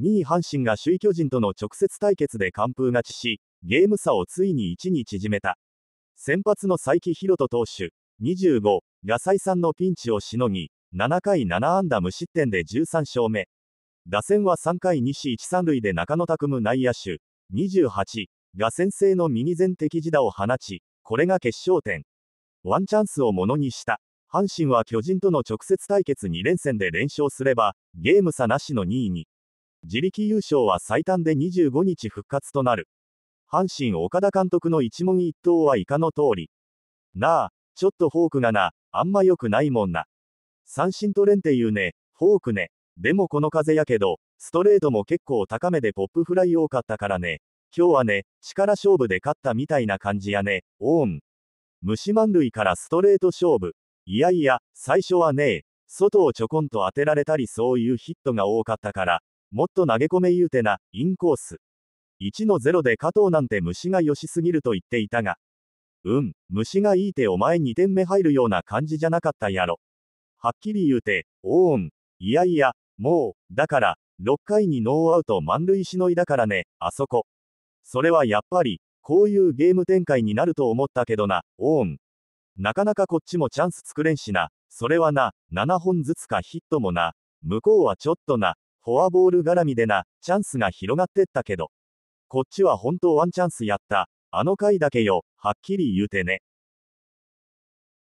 2位阪神が首位巨人との直接対決で完封勝ちし、ゲーム差をついに1に縮めた。先発の才木宏人投手、25が再三のピンチをしのぎ、7回7安打無失点で13勝目。打線は3回2一1三塁で中野拓夢内野手、28が先制の右前敵自打を放ち、これが決勝点。ワンチャンスをものにした。阪神は巨人との直接対決2連戦で連勝すれば、ゲーム差なしの2位に。自力優勝は最短で25日復活となる。阪神岡田監督の一問一答は以下の通り。なあ、ちょっとフォークがな、あんま良くないもんな。三振取れんって言うね、フォークね。でもこの風やけど、ストレートも結構高めでポップフライ多かったからね。今日はね、力勝負で勝ったみたいな感じやね、オーン。虫満塁からストレート勝負。いやいや、最初はね、外をちょこんと当てられたりそういうヒットが多かったから、もっと投げ込め言うてな、インコース。1の0で加藤なんて虫が良しすぎると言っていたが。うん、虫がいいてお前2点目入るような感じじゃなかったやろ。はっきり言うて、オーン、いやいや、もう、だから、6回にノーアウト満塁しのいだからね、あそこ。それはやっぱり、こういうゲーム展開になると思ったけどな、オーン。なかなかこっちもチャンス作れんしな、それはな、7本ずつかヒットもな、向こうはちょっとな、フォアボール絡みでな、チャンスが広がってったけど。こっちは本当ワンチャンスやった。あの回だけよ、はっきり言うてね。